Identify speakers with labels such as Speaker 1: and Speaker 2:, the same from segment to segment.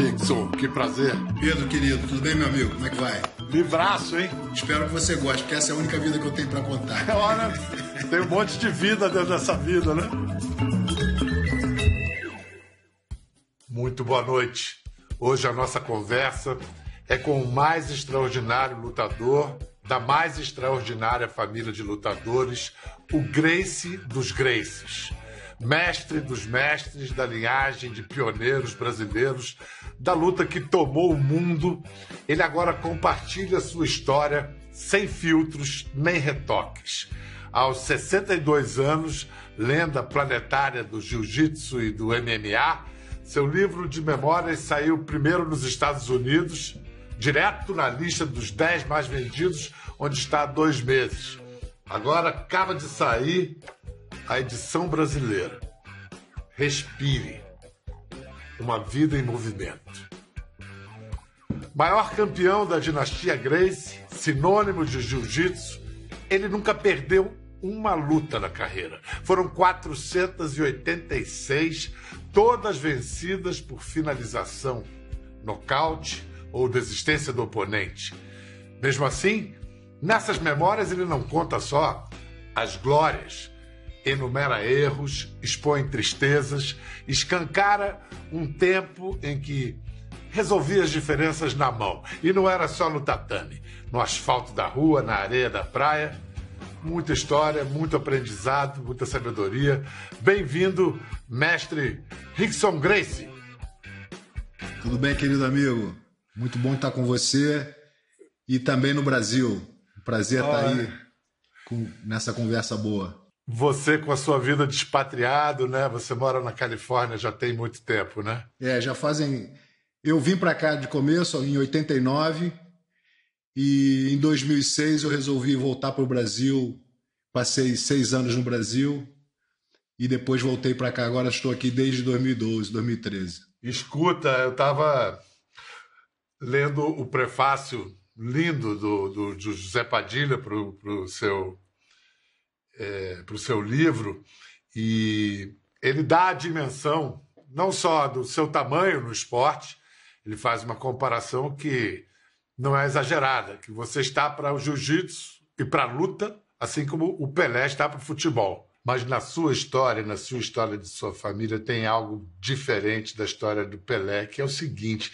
Speaker 1: Vixon, que prazer. Pedro, querido, tudo bem, meu amigo? Como é que vai? Livraço, hein? Espero que você goste, porque essa é a única vida que eu tenho para contar. É hora,
Speaker 2: tem um monte de vida dentro dessa vida, né? Muito boa noite. Hoje a nossa conversa é com o mais extraordinário lutador da mais extraordinária família de lutadores, o Grace dos Graces mestre dos mestres da linhagem de pioneiros brasileiros da luta que tomou o mundo, ele agora compartilha sua história sem filtros nem retoques. Aos 62 anos, lenda planetária do jiu-jitsu e do MMA, seu livro de memórias saiu primeiro nos Estados Unidos, direto na lista dos 10 mais vendidos, onde está há dois meses. Agora acaba de sair a edição brasileira. Respire. Uma vida em movimento. Maior campeão da dinastia Grace, sinônimo de jiu-jitsu, ele nunca perdeu uma luta na carreira. Foram 486, todas vencidas por finalização, nocaute ou desistência do oponente. Mesmo assim, nessas memórias ele não conta só as glórias, enumera erros, expõe tristezas, escancara um tempo em que resolvia as diferenças na mão. E não era só no tatame, no asfalto da rua, na areia da praia. Muita história, muito aprendizado, muita sabedoria. Bem-vindo, mestre Rickson
Speaker 1: Grace. Tudo bem, querido amigo? Muito bom estar com você e também no Brasil. Prazer ah, estar é? aí com, nessa conversa boa.
Speaker 2: Você com a sua vida de expatriado, né? Você mora na Califórnia já tem muito tempo, né?
Speaker 1: É, já fazem. Eu vim para cá de começo em 89 e em 2006 eu resolvi voltar para o Brasil. Passei seis anos no Brasil e depois voltei para cá. Agora estou aqui desde 2012, 2013.
Speaker 2: Escuta, eu estava lendo o prefácio lindo do, do, do José Padilha para o seu é, para o seu livro e ele dá a dimensão não só do seu tamanho no esporte, ele faz uma comparação que não é exagerada, que você está para o jiu-jitsu e para a luta, assim como o Pelé está para o futebol. Mas na sua história, na sua história de sua família, tem algo diferente da história do Pelé, que é o seguinte: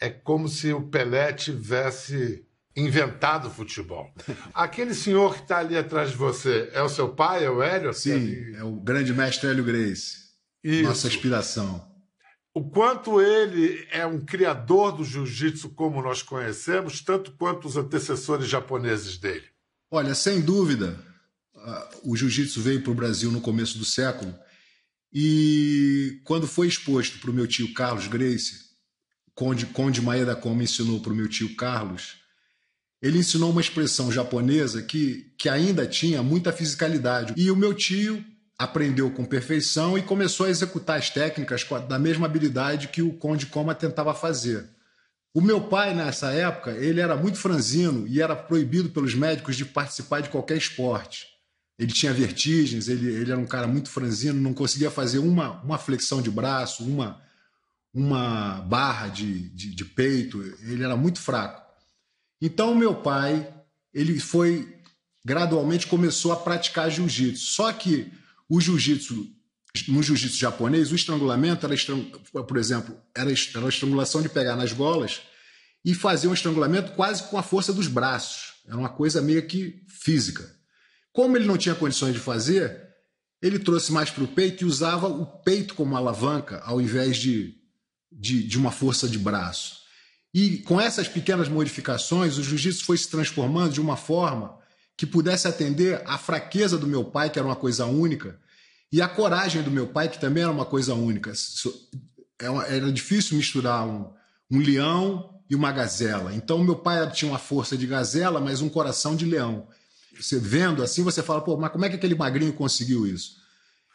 Speaker 2: é como se o Pelé tivesse inventado futebol. Aquele senhor que está ali atrás de você é o seu
Speaker 1: pai, é o Hélio? Sim, é o grande mestre Hélio Grace. Isso. Nossa inspiração.
Speaker 2: O quanto ele é um criador do jiu-jitsu como nós conhecemos, tanto quanto os antecessores japoneses dele.
Speaker 1: Olha, sem dúvida, o jiu-jitsu veio para o Brasil no começo do século e quando foi exposto para o meu tio Carlos Grace, Conde, Conde Maeda como ensinou para o meu tio Carlos, ele ensinou uma expressão japonesa que, que ainda tinha muita fisicalidade. E o meu tio aprendeu com perfeição e começou a executar as técnicas da mesma habilidade que o Conde Coma tentava fazer. O meu pai, nessa época, ele era muito franzino e era proibido pelos médicos de participar de qualquer esporte. Ele tinha vertigens, ele, ele era um cara muito franzino, não conseguia fazer uma, uma flexão de braço, uma, uma barra de, de, de peito, ele era muito fraco. Então, meu pai, ele foi gradualmente começou a praticar jiu-jitsu. Só que o jiu-jitsu no jiu-jitsu japonês, o estrangulamento era, por exemplo, era, uma a estrangulação de pegar nas golas e fazer um estrangulamento quase com a força dos braços. Era uma coisa meio que física. Como ele não tinha condições de fazer, ele trouxe mais para o peito e usava o peito como alavanca ao invés de, de, de uma força de braço. E com essas pequenas modificações, o jiu-jitsu foi se transformando de uma forma que pudesse atender à fraqueza do meu pai, que era uma coisa única, e à coragem do meu pai, que também era uma coisa única. É era difícil misturar um, um leão e uma gazela. Então, meu pai tinha uma força de gazela, mas um coração de leão. Você vendo assim, você fala, pô, mas como é que aquele magrinho conseguiu isso?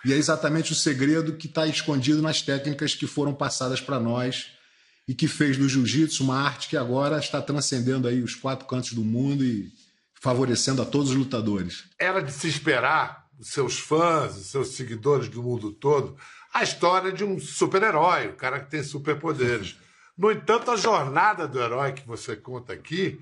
Speaker 1: E é exatamente o segredo que está escondido nas técnicas que foram passadas para nós e que fez do jiu-jitsu uma arte que agora está transcendendo aí os quatro cantos do mundo e favorecendo a todos os lutadores.
Speaker 2: Era de se esperar, os seus fãs, os seus seguidores do mundo todo, a história de um super-herói, o cara que tem superpoderes. No entanto, a jornada do herói que você conta aqui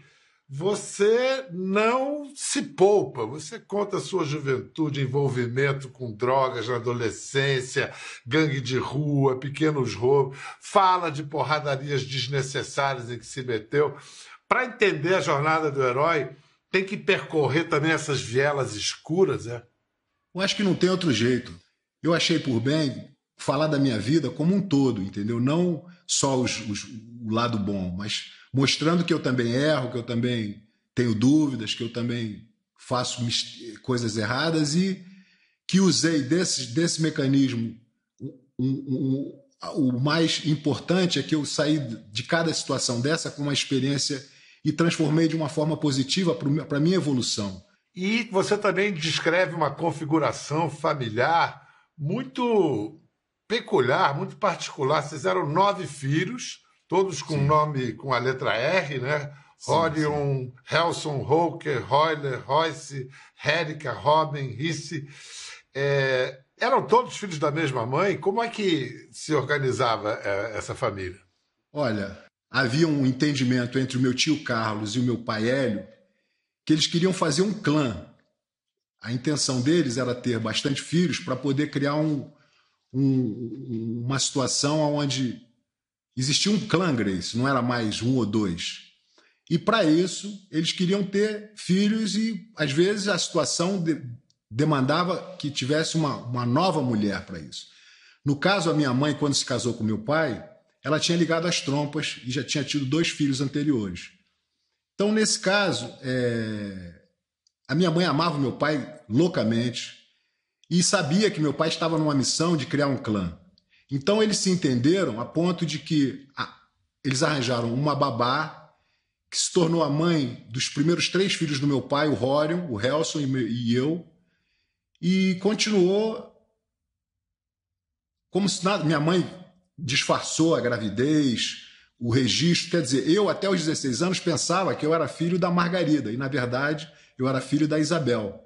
Speaker 2: você não se poupa, você conta a sua juventude, envolvimento com drogas na adolescência, gangue de rua, pequenos roubos, fala de porradarias desnecessárias em que se meteu. Para entender a jornada do herói, tem que percorrer também essas vielas escuras, é?
Speaker 1: Eu acho que não tem outro jeito. Eu achei por bem falar da minha vida como um todo, entendeu? Não só os, os, o lado bom, mas mostrando que eu também erro, que eu também tenho dúvidas, que eu também faço coisas erradas e que usei desse, desse mecanismo. Um, um, o mais importante é que eu saí de cada situação dessa com uma experiência e transformei de uma forma positiva para a minha evolução.
Speaker 2: E você também descreve uma configuração familiar muito peculiar, muito particular. Vocês eram nove filhos todos com Sim. nome com a letra R, né? Orion, Rodion, Helson, Holker, Royler, Royce, Herica, Robin, Risse. É, eram todos filhos da mesma mãe? Como é que se organizava é, essa família?
Speaker 1: Olha, havia um entendimento entre o meu tio Carlos e o meu pai Hélio que eles queriam fazer um clã. A intenção deles era ter bastante filhos para poder criar um, um, uma situação onde Existia um clã Grace, não era mais um ou dois. E para isso, eles queriam ter filhos e, às vezes, a situação de, demandava que tivesse uma, uma nova mulher para isso. No caso, a minha mãe, quando se casou com meu pai, ela tinha ligado as trompas e já tinha tido dois filhos anteriores. Então, nesse caso, é... a minha mãe amava meu pai loucamente e sabia que meu pai estava numa missão de criar um clã. Então eles se entenderam a ponto de que eles arranjaram uma babá que se tornou a mãe dos primeiros três filhos do meu pai, o Horion, o Helson e, e eu, e continuou como se nada, minha mãe disfarçou a gravidez, o registro, quer dizer, eu até os 16 anos pensava que eu era filho da Margarida e na verdade eu era filho da Isabel.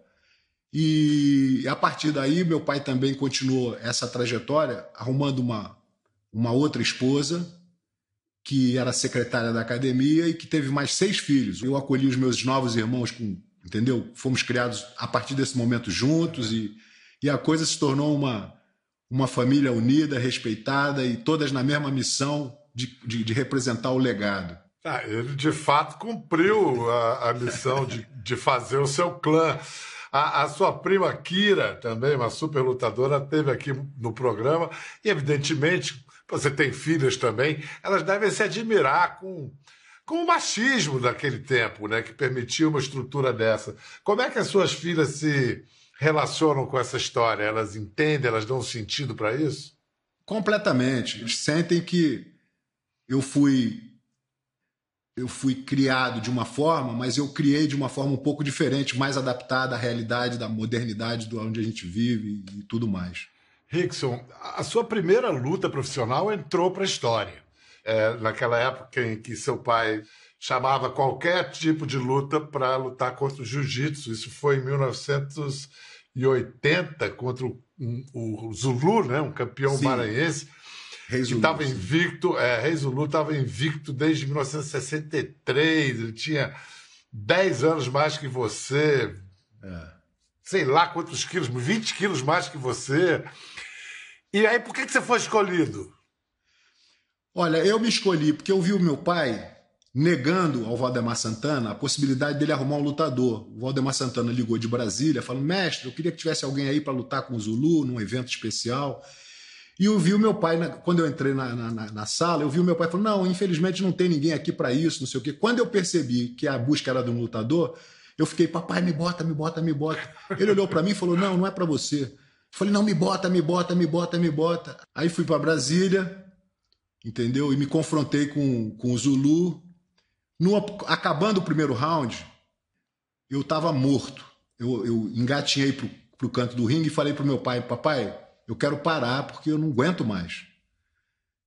Speaker 1: E a partir daí, meu pai também continuou essa trajetória, arrumando uma, uma outra esposa, que era secretária da academia e que teve mais seis filhos. Eu acolhi os meus novos irmãos com, entendeu? Fomos criados a partir desse momento juntos e, e a coisa se tornou uma, uma família unida, respeitada e todas na mesma missão de, de, de representar o legado.
Speaker 2: Ah, ele de fato cumpriu a, a missão de, de fazer o seu clã. A, a, sua prima Kira, também uma super lutadora, teve aqui no programa. E, evidentemente, você tem filhas também, elas devem se admirar com, com o machismo daquele tempo, né? Que permitiu uma estrutura dessa. Como é que as suas filhas se relacionam com essa história? Elas entendem, elas dão sentido para isso?
Speaker 1: Completamente. Eles sentem que eu fui eu fui criado de uma forma, mas eu criei de uma forma um pouco diferente, mais adaptada à realidade da modernidade, do onde a gente vive e tudo mais. Rickson, a sua primeira luta profissional
Speaker 2: entrou para a história. É, naquela época em que seu pai chamava qualquer tipo de luta para lutar contra o jiu-jitsu, isso foi em 1980, contra o, um, o Zulu, né, um campeão Sim. maranhense Reis que estava invicto, é, estava invicto desde 1963, ele tinha 10 anos mais que você, é. sei lá quantos quilos,
Speaker 1: 20 quilos mais que você. E aí, por que, que você foi escolhido? Olha, eu me escolhi porque eu vi o meu pai negando ao Valdemar Santana a possibilidade dele arrumar um lutador. O Valdemar Santana ligou de Brasília, falando: mestre, eu queria que tivesse alguém aí para lutar com o Zulu num evento especial. E eu vi o meu pai, quando eu entrei na, na, na sala, eu vi o meu pai falando: não, infelizmente não tem ninguém aqui para isso, não sei o quê. Quando eu percebi que a busca era de um lutador, eu fiquei: papai, me bota, me bota, me bota. Ele olhou para mim e falou: não, não é para você. Eu falei: não, me bota, me bota, me bota, me bota. Aí fui para Brasília, entendeu? E me confrontei com, com o Zulu. No, acabando o primeiro round, eu estava morto. Eu, eu engatinhei para o canto do ringue e falei pro meu pai: papai eu quero parar porque eu não aguento mais.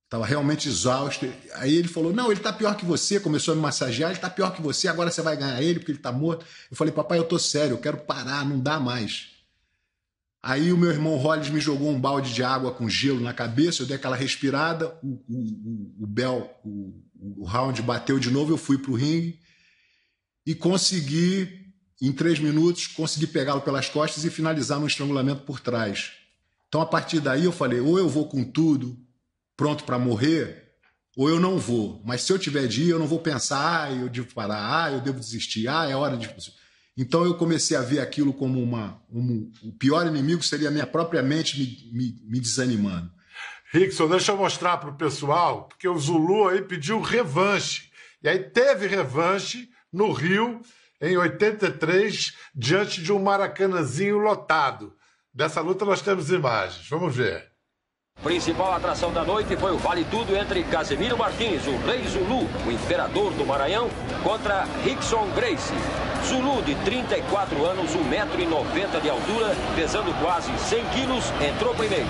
Speaker 1: Estava realmente exausto. Aí ele falou: Não, ele está pior que você. Começou a me massagear. Ele está pior que você. Agora você vai ganhar ele porque ele está morto. Eu falei: Papai, eu tô sério. Eu quero parar. Não dá mais. Aí o meu irmão Hollis me jogou um balde de água com gelo na cabeça, eu dei aquela respirada, o, o, o o, o, round bateu de novo, eu fui para o ringue e consegui, em três minutos, consegui pegá-lo pelas costas e finalizar no estrangulamento por trás. Então a partir daí eu falei: ou eu vou com tudo, pronto para morrer, ou eu não vou. Mas se eu tiver de ir, eu não vou pensar: ah, eu devo parar, ah, eu devo desistir, ah, é hora de. Então eu comecei a ver aquilo como uma. Um, o pior inimigo seria a minha própria mente me, me, me desanimando. Rickson, deixa eu mostrar para
Speaker 2: o pessoal, porque o Zulu aí pediu revanche. E aí teve revanche no Rio, em 83, diante de um maracanãzinho lotado. Dessa luta nós temos imagens. Vamos ver.
Speaker 1: Principal atração da noite foi o Vale Tudo entre Casemiro Martins, o Rei Zulu, o Imperador do Maranhão, contra Rickson Grace. Zulu, de 34 anos, 1,90m de altura, pesando quase 100 quilos, entrou primeiro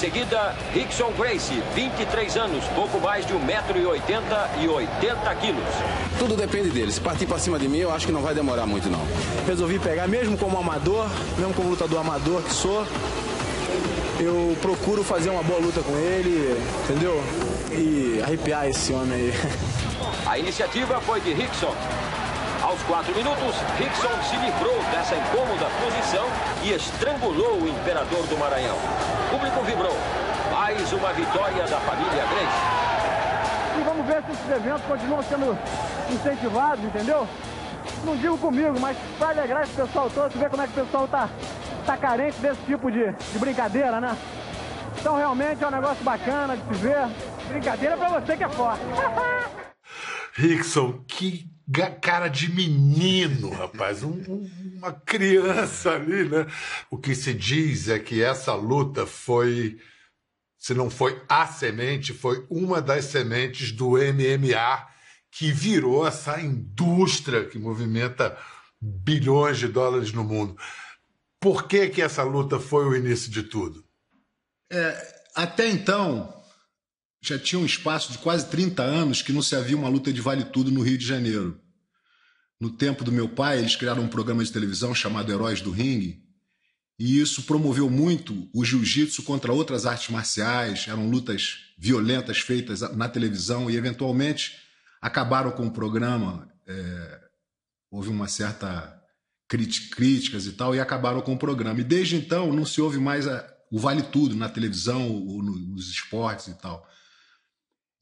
Speaker 1: seguida, Rickson Grace, 23 anos, pouco mais de 1,80m e 80 quilos. Tudo depende dele. Se partir para cima de mim, eu acho que não vai demorar muito, não. Resolvi pegar, mesmo como amador, mesmo como lutador amador que sou, eu procuro fazer uma boa luta com ele, entendeu? E arrepiar esse homem aí.
Speaker 2: A iniciativa
Speaker 1: foi de Rickson, aos quatro minutos, Rickson se livrou dessa incômoda posição e estrangulou o imperador do Maranhão. O público vibrou. Mais uma vitória da família Grace. E vamos ver se esses eventos continuam sendo incentivados, entendeu? Não digo comigo, mas para alegrar esse pessoal todo, ver como é que o pessoal tá, tá carente desse tipo de, de brincadeira, né? Então realmente é um negócio bacana de se ver. Brincadeira para você que é forte.
Speaker 2: Rickson, que cara de menino, rapaz, um, uma criança ali, né? O que se diz é que essa luta foi, se não foi a semente, foi uma das sementes do MMA que virou essa indústria que movimenta bilhões de dólares no mundo.
Speaker 1: Por que que essa luta foi o início de tudo? É, até então, já tinha um espaço de quase 30 anos que não se havia uma luta de vale tudo no Rio de Janeiro. No tempo do meu pai, eles criaram um programa de televisão chamado Heróis do Ringue, e isso promoveu muito o jiu-jitsu contra outras artes marciais, eram lutas violentas feitas na televisão e eventualmente acabaram com o programa. É... houve uma certa críticas e tal e acabaram com o programa. E desde então não se ouve mais a... o vale tudo na televisão ou nos esportes e tal.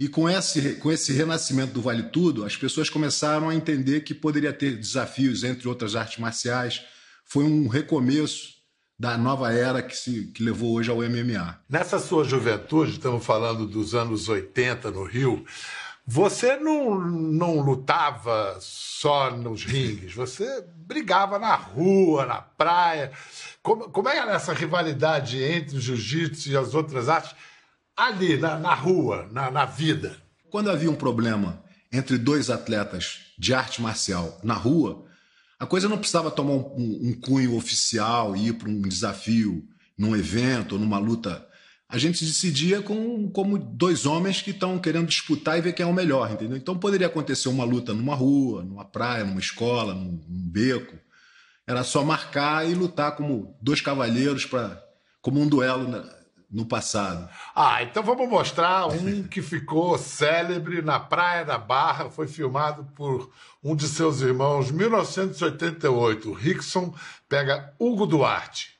Speaker 1: E com esse, com esse renascimento do Vale Tudo, as pessoas começaram a entender que poderia ter desafios, entre outras artes marciais. Foi um recomeço da nova era que, se, que levou hoje ao MMA.
Speaker 2: Nessa sua juventude, estamos falando dos anos 80 no Rio, você não, não lutava só nos ringues, você brigava na rua, na praia. Como, como é era essa rivalidade entre o jiu-jitsu e as outras artes?
Speaker 1: ali na, na rua, na, na vida. Quando havia um problema entre dois atletas de arte marcial na rua, a coisa não precisava tomar um, um, um cunho oficial, ir para um desafio, num evento, ou numa luta. A gente se decidia com, como dois homens que estão querendo disputar e ver quem é o melhor, entendeu? Então poderia acontecer uma luta numa rua, numa praia, numa escola, num, num beco. Era só marcar e lutar como dois cavalheiros para como um duelo né? no passado.
Speaker 2: Ah, então vamos mostrar um que ficou célebre na Praia da Barra, foi filmado por um de seus irmãos, 1988. O Rickson pega Hugo Duarte.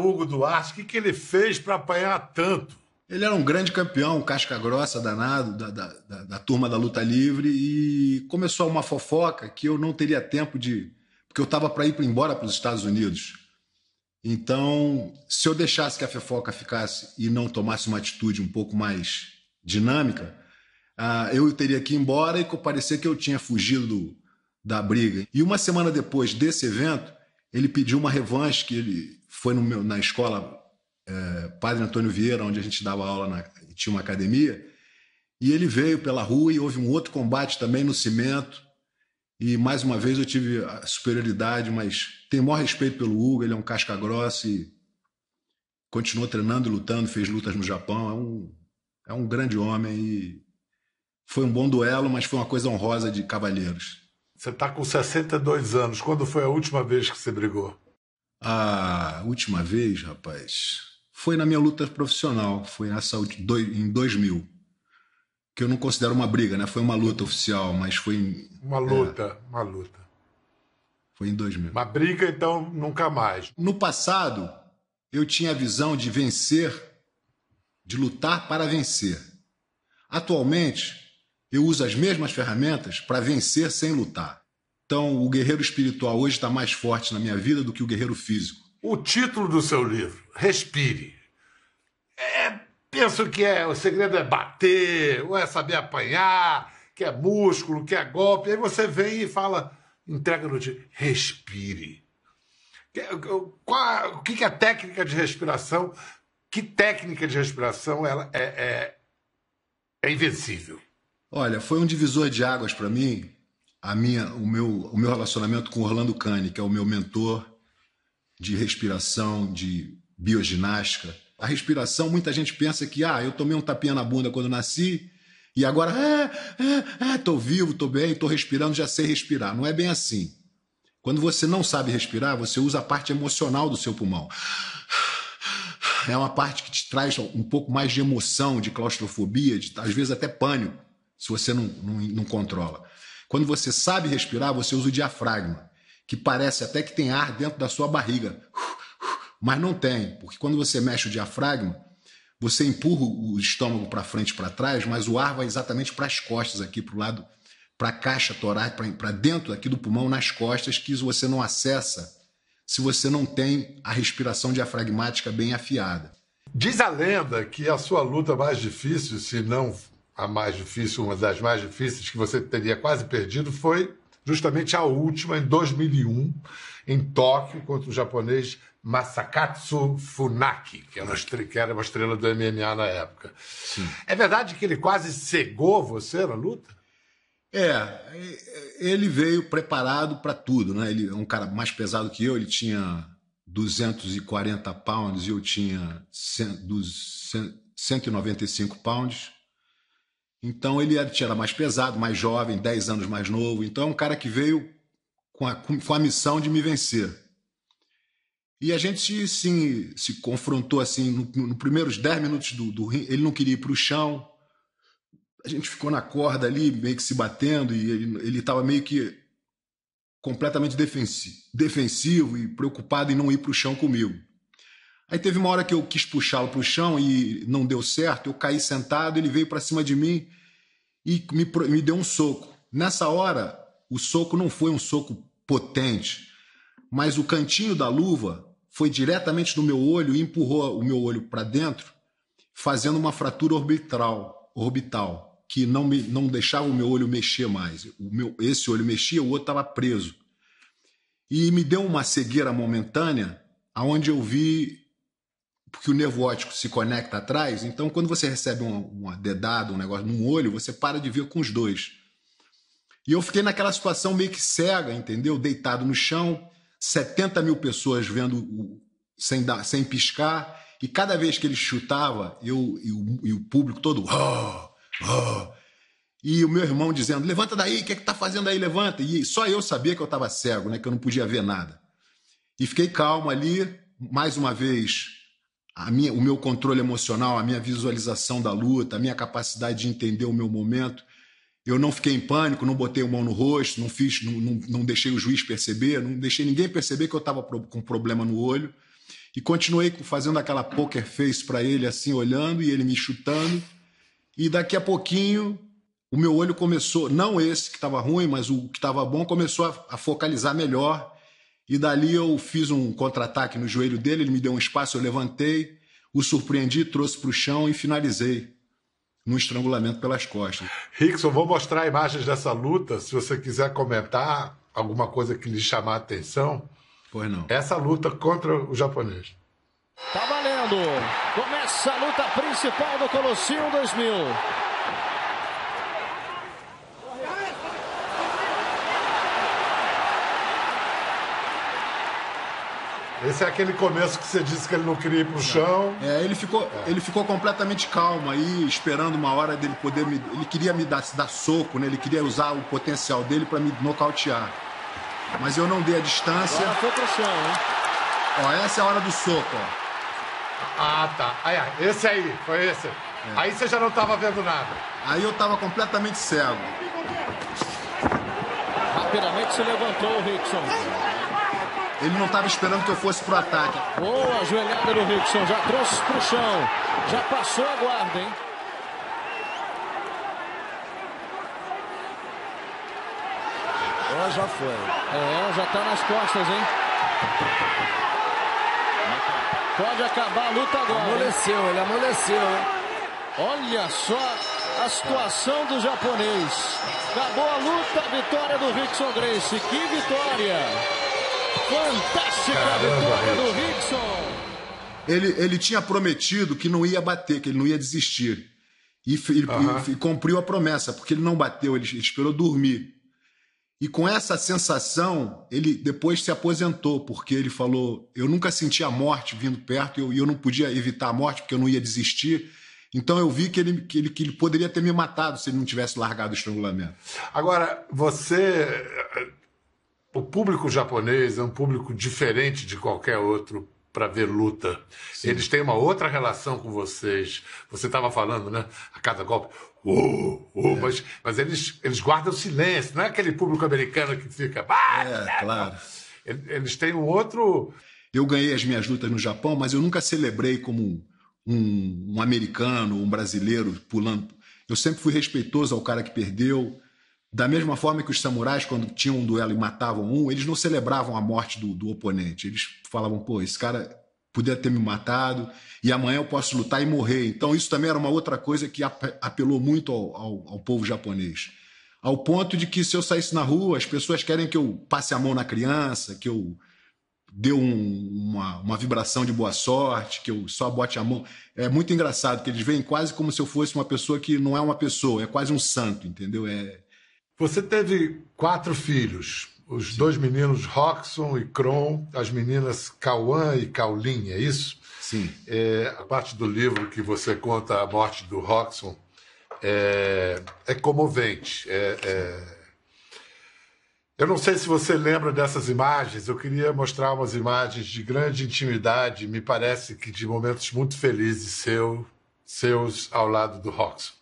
Speaker 1: Hugo Duarte? O que, que ele fez para apanhar tanto? Ele era um grande campeão, casca grossa, danado, da, da, da, da, turma da luta livre, e começou uma fofoca que eu não teria tempo de. porque eu estava para ir embora para os Estados Unidos. Então, se eu deixasse que a fofoca ficasse e não tomasse uma atitude um pouco mais dinâmica, ah, eu teria que ir embora e parecer que eu tinha fugido da briga. E uma semana depois desse evento, ele pediu uma revanche que ele foi meu, na escola é, Padre Antônio Vieira, onde a gente dava aula, na, tinha uma academia, e ele veio pela rua e houve um outro combate também no cimento. E mais uma vez eu tive a superioridade, mas tenho o maior respeito pelo Hugo, ele é um casca grossa e continuou treinando e lutando, fez lutas no Japão, é um, é um grande homem e foi um bom duelo, mas foi uma coisa honrosa de cavalheiros.
Speaker 2: Você está com 62 anos. Quando foi a última vez que você brigou?
Speaker 1: A última vez, rapaz, foi na minha luta profissional. Foi nessa em 2000. Que eu não considero uma briga, né? Foi uma luta oficial, mas foi. Em, uma é, luta, é... uma luta. Foi em 2000. Uma briga, então, nunca mais. No passado, eu tinha a visão de vencer, de lutar para vencer. Atualmente, eu uso as mesmas ferramentas para vencer sem lutar. Então, o guerreiro espiritual hoje está mais forte na minha vida do que o guerreiro físico. O título do seu livro, Respire.
Speaker 2: É, penso que é o segredo é bater, ou é saber apanhar, que é músculo, que é golpe. Aí você vem e fala, entrega no dia, respire. Qual, o que é a técnica de respiração? Que técnica de respiração ela é, é, é invencível?
Speaker 1: Olha, foi um divisor de águas para mim, a minha, o meu, o meu relacionamento com Orlando Cani, que é o meu mentor de respiração, de bioginástica. A respiração, muita gente pensa que, ah, eu tomei um tapinha na bunda quando nasci e agora, é, é, é, vivo, estou bem, estou respirando, já sei respirar. Não é bem assim. Quando você não sabe respirar, você usa a parte emocional do seu pulmão. É uma parte que te traz um pouco mais de emoção, de claustrofobia, de, às vezes até pânico se você não, não, não controla. Quando você sabe respirar, você usa o diafragma, que parece até que tem ar dentro da sua barriga, mas não tem, porque quando você mexe o diafragma, você empurra o estômago para frente e para trás, mas o ar vai exatamente para as costas aqui, para o lado, para a caixa torácica, para dentro aqui do pulmão, nas costas, que você não acessa se você não tem a respiração diafragmática bem afiada. Diz a
Speaker 2: lenda que a sua luta mais difícil, se não a mais difícil, uma das mais difíceis que você teria quase perdido foi justamente a última, em 2001, em Tóquio, contra o japonês Masakatsu Funaki, que era, estrela, que era uma estrela, do MMA na época. Sim. É verdade que ele quase cegou você na luta?
Speaker 1: É, ele veio preparado para tudo, né? Ele é um cara mais pesado que eu, ele tinha 240 pounds e eu tinha 100, 195 pounds. Então ele era mais pesado, mais jovem, 10 anos mais novo. Então é um cara que veio com a, com a missão de me vencer. E a gente sim, se confrontou assim, nos no primeiros 10 minutos do, do ele não queria ir para o chão. A gente ficou na corda ali, meio que se batendo, e ele estava meio que completamente defensivo, defensivo e preocupado em não ir para o chão comigo. Aí teve uma hora que eu quis puxá-lo para o chão e não deu certo, eu caí sentado, ele veio para cima de mim e me, me deu um soco. Nessa hora, o soco não foi um soco potente, mas o cantinho da luva foi diretamente no meu olho e empurrou o meu olho para dentro, fazendo uma fratura orbital, orbital que não, me, não deixava o meu olho mexer mais. O meu, esse olho mexia, o outro estava preso. E me deu uma cegueira momentânea, aonde eu vi porque o nervo óptico se conecta atrás, então quando você recebe uma, uma dedada, um negócio num olho, você para de ver com os dois. E eu fiquei naquela situação meio que cega, entendeu? Deitado no chão, 70 mil pessoas vendo sem, dar, sem piscar, e cada vez que ele chutava, eu e o, e o público todo. Oh, oh, e o meu irmão dizendo: Levanta daí, o que é que tá fazendo aí? Levanta. E só eu sabia que eu estava cego, né? Que eu não podia ver nada. E fiquei calmo ali, mais uma vez a minha, o meu controle emocional, a minha visualização da luta, a minha capacidade de entender o meu momento. Eu não fiquei em pânico, não botei a mão no rosto, não fiz, não, não, não deixei o juiz perceber, não deixei ninguém perceber que eu estava com problema no olho. E continuei fazendo aquela poker face para ele, assim, olhando e ele me chutando. E daqui a pouquinho, o meu olho começou, não esse que estava ruim, mas o que estava bom, começou a, a focalizar melhor e dali eu fiz um contra-ataque no joelho dele, ele me deu um espaço, eu levantei, o surpreendi, trouxe para o chão e finalizei num estrangulamento pelas costas.
Speaker 2: Rickson, vou mostrar imagens dessa luta, se você quiser comentar alguma coisa que lhe chamar a atenção. Pois não. Essa luta contra o japonês.
Speaker 1: Tá valendo! Começa a luta principal do Colosseum 2000. Esse é aquele começo que você disse que ele não queria ir pro chão. É, é ele ficou, é. ele ficou completamente calmo aí, esperando uma hora dele poder me, ele queria me dar, dar soco, né? Ele queria usar o potencial dele para me nocautear. Mas eu não dei a distância. Agora foi pro chão, hein? Ó, essa é a hora do soco, ó.
Speaker 2: Ah, tá. Aí, esse aí, foi esse. É. Aí você já não tava vendo nada. Aí eu tava completamente cego.
Speaker 1: Rapidamente se levantou o Rickson. Ele não estava esperando que eu fosse pro ataque. Boa ajoelhada do Rickson, já trouxe pro chão. Já passou a guarda, hein? Ela já foi. É, já tá nas costas, hein? Pode acabar a luta agora. Amoleceu, hein? ele amoleceu, hein? Olha só a situação do japonês. Acabou a luta, a vitória do Rickson Grace. Que vitória! Fantástica vitória do Rickson. Ele, ele tinha prometido que não ia bater, que ele não ia desistir. E, ele, uhum. e, e cumpriu a promessa, porque ele não bateu, ele, ele esperou dormir. E com essa sensação, ele depois se aposentou, porque ele falou: Eu nunca senti a morte vindo perto e eu, eu, não podia evitar a morte, porque eu não ia desistir. Então eu vi que ele, que, ele, que ele poderia ter me matado se ele não tivesse largado o estrangulamento. Agora, você o público japonês é um público
Speaker 2: diferente de qualquer outro para ver luta. Sim. Eles têm uma outra relação com vocês. Você estava falando, né? A cada golpe, uou, uou, é. mas, mas eles, eles guardam silêncio. Não é aquele público americano que fica... Ah,
Speaker 1: é, né, claro. Eles têm um outro... Eu ganhei as minhas lutas no Japão, mas eu nunca celebrei como um, um americano, um brasileiro pulando. Eu sempre fui respeitoso ao cara que perdeu. Da mesma forma que os samurais, quando tinham um duelo e matavam um, eles não celebravam a morte do, do oponente. Eles falavam, pô, esse cara podia ter me matado e amanhã eu posso lutar e morrer. Então, isso também era uma outra coisa que apelou muito ao, ao, ao povo japonês. Ao ponto de que, se eu saísse na rua, as pessoas querem que eu passe a mão na criança, que eu dê um, uma, uma, vibração de boa sorte, que eu só bote a mão. É muito engraçado que eles veem quase como se eu fosse uma pessoa que não é uma pessoa, é quase um santo, entendeu? É, você teve quatro filhos, os Sim. dois meninos Roxon e Cron,
Speaker 2: as meninas Cauã e Caulin, é isso? Sim. É, a parte do livro que você conta a morte do Roxon é, é comovente. É, é... Eu não sei se você lembra dessas imagens, eu queria mostrar umas imagens de grande intimidade, me parece que de momentos muito felizes seu, seus ao lado do Roxon.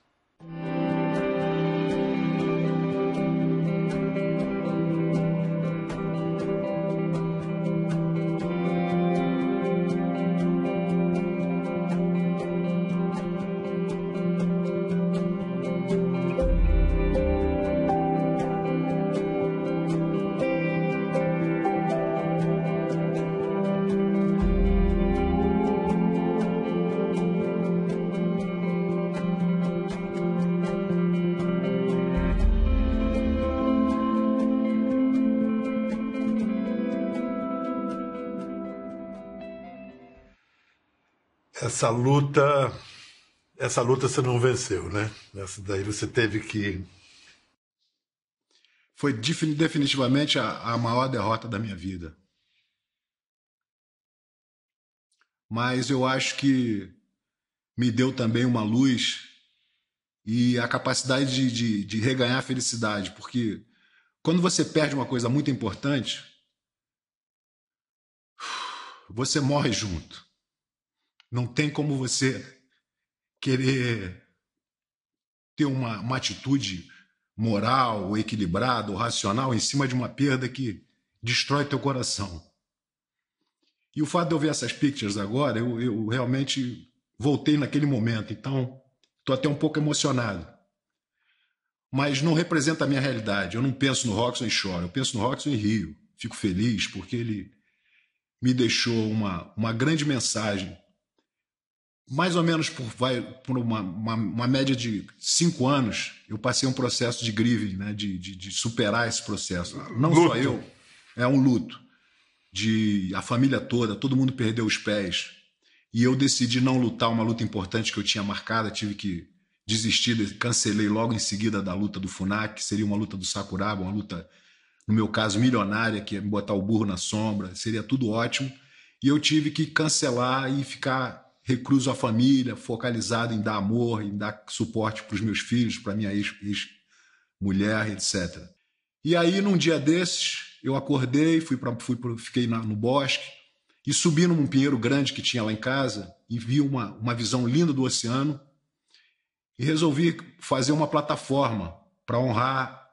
Speaker 2: essa luta, essa luta você não venceu, né? Essa daí você teve que
Speaker 1: foi definitivamente a, a maior derrota da minha vida. Mas eu acho que me deu também uma luz e a capacidade de, de, de reganhar a felicidade, porque quando você perde uma coisa muito importante, você morre junto. Não tem como você querer ter uma, uma atitude moral, equilibrada, racional em cima de uma perda que destrói teu coração. E o fato de eu ver essas pictures agora, eu, eu realmente voltei naquele momento, então estou até um pouco emocionado. Mas não representa a minha realidade. Eu não penso no Roxon e choro, eu penso no Roxon e rio. Fico feliz porque ele me deixou uma, uma grande mensagem mais ou menos por, vai, por uma, uma, uma, média de cinco anos, eu passei um processo de grieving, né? de, de, de superar esse processo. Não luto. só eu, é um luto. De a família toda, todo mundo perdeu os pés. E eu decidi não lutar uma luta importante que eu tinha marcada, tive que desistir, cancelei logo em seguida da luta do Funak que seria uma luta do Sakuraba, uma luta, no meu caso, milionária, que é botar o burro na sombra, seria tudo ótimo. E eu tive que cancelar e ficar recluso a família, focalizado em dar amor, em dar suporte para os meus filhos, para minha ex-mulher, ex etc. E aí, num dia desses, eu acordei, fui pra, fui pra, fiquei na, no bosque e subi num pinheiro grande que tinha lá em casa e vi uma, uma visão linda do oceano e resolvi fazer uma plataforma para honrar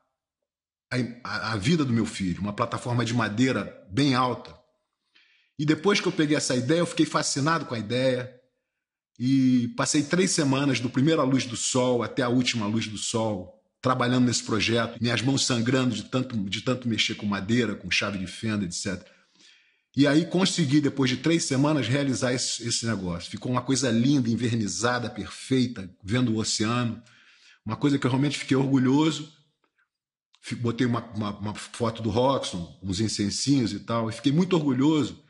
Speaker 1: a, a, vida do meu filho, uma plataforma de madeira bem alta. E depois que eu peguei essa ideia, eu fiquei fascinado com a ideia e passei três semanas do primeira luz do sol até a última luz do sol trabalhando nesse projeto, minhas mãos sangrando de tanto, de tanto mexer com madeira, com chave de fenda, etc. E aí consegui, depois de três semanas, realizar esse, esse negócio. Ficou uma coisa linda, envernizada, perfeita, vendo o oceano. Uma coisa que eu realmente fiquei orgulhoso. Botei uma, uma, uma foto do Roxon, uns incensinhos e tal. E fiquei muito orgulhoso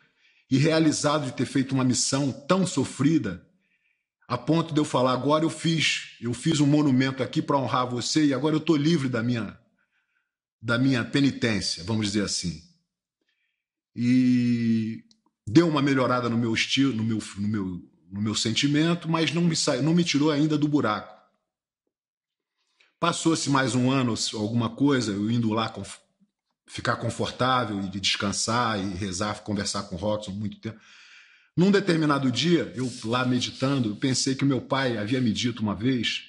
Speaker 1: e realizado de ter feito uma missão tão sofrida a ponto de eu falar agora eu fiz, eu fiz um monumento aqui para honrar você e agora eu estou livre da minha da minha penitência, vamos dizer assim. E deu uma melhorada no meu estilo, no meu no meu, no meu sentimento, mas não me saiu, não me tirou ainda do buraco. Passou-se mais um ano, alguma coisa, eu indo lá ficar confortável e descansar e rezar, conversar com o Roxon muito tempo. Num determinado dia, eu lá meditando, eu pensei que meu pai havia me dito uma vez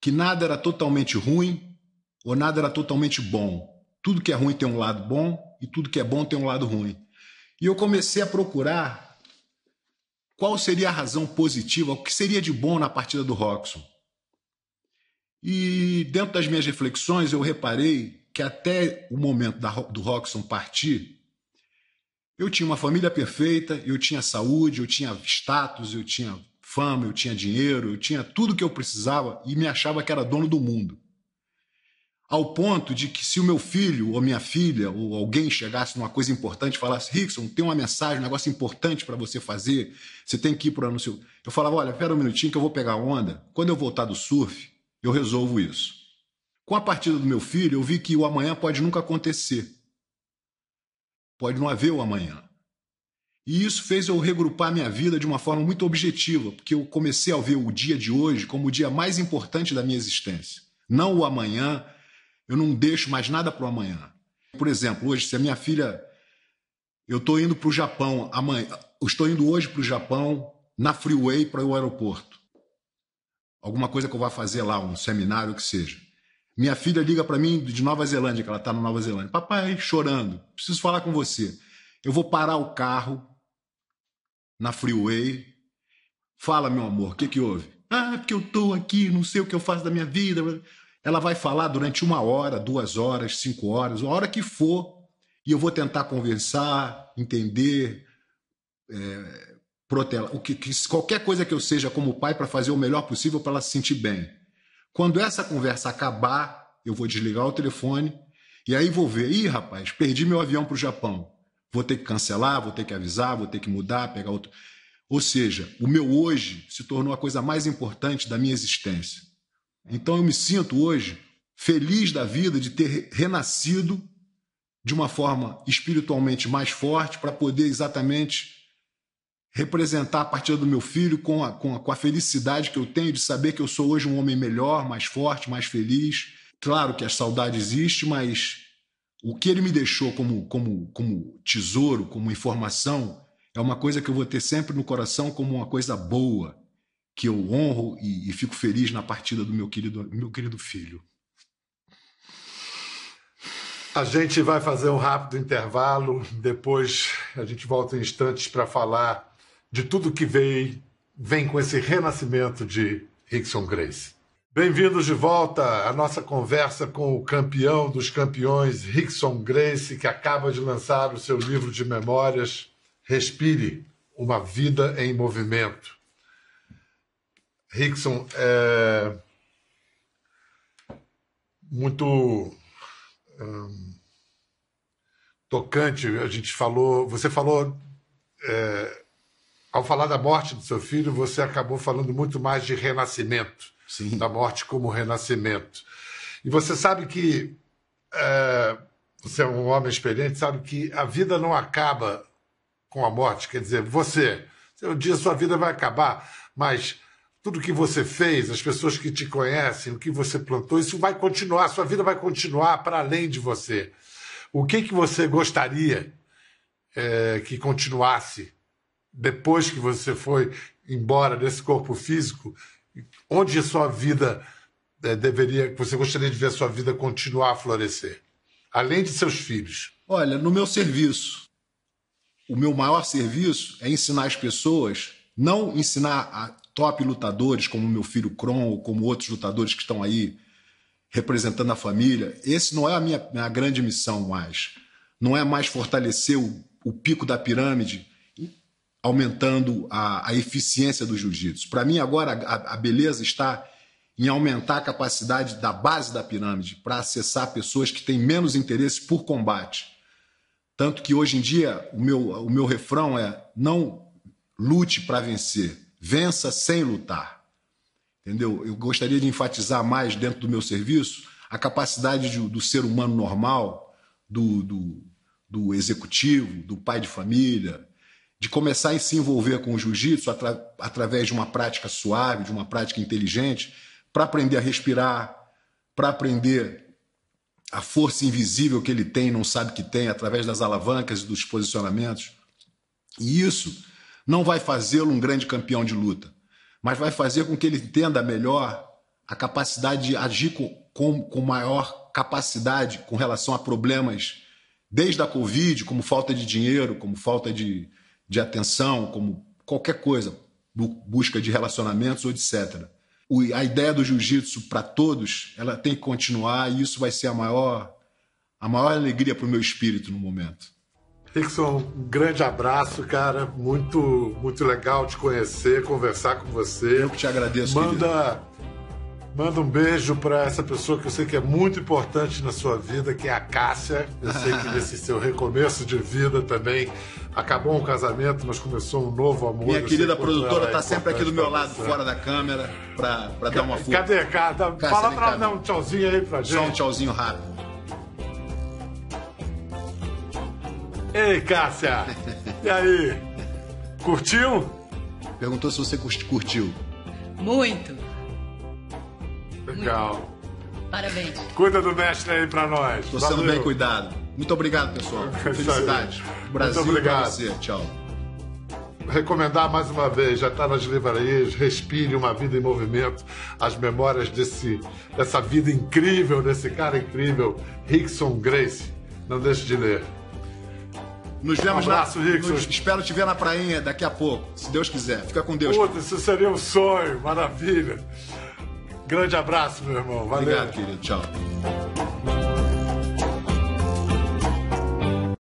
Speaker 1: que nada era totalmente ruim ou nada era totalmente bom. Tudo que é ruim tem um lado bom e tudo que é bom tem um lado ruim. E eu comecei a procurar qual seria a razão positiva, o que seria de bom na partida do Roxon. E dentro das minhas reflexões, eu reparei que até o momento da, do Roxon partir, eu tinha uma família perfeita, eu tinha saúde, eu tinha status, eu tinha fama, eu tinha dinheiro, eu tinha tudo que eu precisava e me achava que era dono do mundo. Ao ponto de que se o meu filho ou minha filha ou alguém chegasse numa coisa importante e falasse, Rickson, tem uma mensagem, um negócio importante para você fazer, você tem que ir para o anúncio. Eu falava, olha, espera um minutinho que eu vou pegar onda. Quando eu voltar do surf, eu resolvo isso. Com a partida do meu filho, eu vi que o amanhã pode nunca acontecer. Pode não haver o amanhã. E isso fez eu regrupar minha vida de uma forma muito objetiva, porque eu comecei a ver o dia de hoje como o dia mais importante da minha existência. Não o amanhã, eu não deixo mais nada para o amanhã. Por exemplo, hoje, se a minha filha. Eu estou indo para o Japão amanhã. Eu estou indo hoje para o Japão, na freeway para o aeroporto. Alguma coisa que eu vá fazer lá, um seminário, o que seja. Minha filha liga para mim de Nova Zelândia, que ela está na Nova Zelândia. Papai, chorando, preciso falar com você. Eu vou parar o carro na freeway. Fala, meu amor, o que, que houve? Ah, é porque eu estou aqui, não sei o que eu faço da minha vida. Ela vai falar durante uma hora, duas horas, cinco horas, a hora que for, e eu vou tentar conversar, entender, é, protelar, o que, que, qualquer coisa que eu seja como pai para fazer o melhor possível para ela se sentir bem. Quando essa conversa acabar, eu vou desligar o telefone e aí vou ver, ih, rapaz, perdi meu avião para o Japão. Vou ter que cancelar, vou ter que avisar, vou ter que mudar, pegar outro. Ou seja, o meu hoje se tornou a coisa mais importante da minha existência. Então eu me sinto hoje feliz da vida de ter renascido de uma forma espiritualmente mais forte para poder exatamente representar a partida do meu filho com a, com, a, com a felicidade que eu tenho de saber que eu sou hoje um homem melhor, mais forte, mais feliz. Claro que a saudade existe, mas o que ele me deixou como, como, como tesouro, como informação, é uma coisa que eu vou ter sempre no coração como uma coisa boa, que eu honro e, e fico feliz na partida do meu querido, meu querido filho.
Speaker 2: A gente vai fazer um rápido intervalo, depois a gente volta em instantes para falar de tudo que veio, vem com esse renascimento de Rickson Grace. Bem-vindos de volta à nossa conversa com o campeão dos campeões, Rickson Grace, que acaba de lançar o seu livro de memórias, Respire, Uma Vida em Movimento. Rickson, é muito hum, tocante, a gente falou, você falou é, ao falar da morte do seu filho, você acabou falando muito mais de renascimento, Sim. da morte como renascimento. E você sabe que é, você é um homem experiente, sabe que a vida não acaba com a morte. Quer dizer, você, um dia sua vida vai acabar, mas tudo que você fez, as pessoas que te conhecem, o que você plantou, isso vai continuar, sua vida vai continuar para além de você. O que que você gostaria é, que continuasse depois que você foi embora desse corpo físico, onde a sua vida é, deveria, você gostaria de ver a sua vida continuar a florescer, além de seus filhos?
Speaker 1: Olha, no meu serviço, o meu maior serviço é ensinar as pessoas, não ensinar a top lutadores como meu filho Kron ou como outros lutadores que estão aí representando a família. Esse não é a minha, minha grande missão mais. Não é mais fortalecer o, o pico da pirâmide aumentando a, a eficiência do jiu-jitsu. Para mim, agora, a, a beleza está em aumentar a capacidade da base da pirâmide para acessar pessoas que têm menos interesse por combate. Tanto que hoje em dia o meu, o meu refrão é: não lute para vencer, vença sem lutar. Entendeu? Eu gostaria de enfatizar mais dentro do meu serviço a capacidade de, do ser humano normal, do, do, do executivo, do pai de família, de começar a se envolver com o jiu-jitsu atra através de uma prática suave, de uma prática inteligente, para aprender a respirar, para aprender a força invisível que ele tem, não sabe que tem, através das alavancas e dos posicionamentos. E isso não vai fazê-lo um grande campeão de luta, mas vai fazer com que ele entenda melhor a capacidade de agir com, com, com maior capacidade com relação a problemas, desde a Covid, como falta de dinheiro, como falta de, de atenção, como qualquer coisa, busca de relacionamentos ou etc. a ideia do jiu-jitsu para todos, ela tem que continuar e isso vai ser a maior, a maior alegria para o meu espírito no momento. Rickson, um grande
Speaker 2: abraço, cara. Muito, muito legal te conhecer, conversar com você. Eu que te agradeço. Manda, querido. Manda um beijo para essa pessoa que eu sei que é muito importante na sua vida, que é a Cássia. Eu sei que nesse seu recomeço de vida também acabou um casamento, mas começou um novo amor. Minha querida produtora está é tá sempre aqui do meu lado, fora da
Speaker 1: câmera, para dar uma foto. Cadê, cara? Cássia, fala para dar um
Speaker 2: tchauzinho aí para gente. Só um
Speaker 1: tchauzinho rápido. Ei, Cássia! e aí? Curtiu? Perguntou se você curtiu. Muito! Legal. Parabéns. Cuida do mestre aí pra nós. Tô Valeu. sendo bem cuidado. Muito obrigado, pessoal. É Felicidades. Brasil Muito obrigado. pra você. Tchau.
Speaker 2: Recomendar mais uma vez, já está nas livrarias, respire uma vida em movimento, as memórias desse, dessa vida incrível, desse cara incrível,
Speaker 1: Rickson Grace. Não deixe de ler. Nos vemos um abraço, na... Rickson. Nos... Espero te ver na prainha daqui a pouco, se Deus quiser. Fica com Deus. Puta, isso seria um sonho, maravilha. Grande abraço, meu irmão. Valeu. Obrigado, querido. Tchau.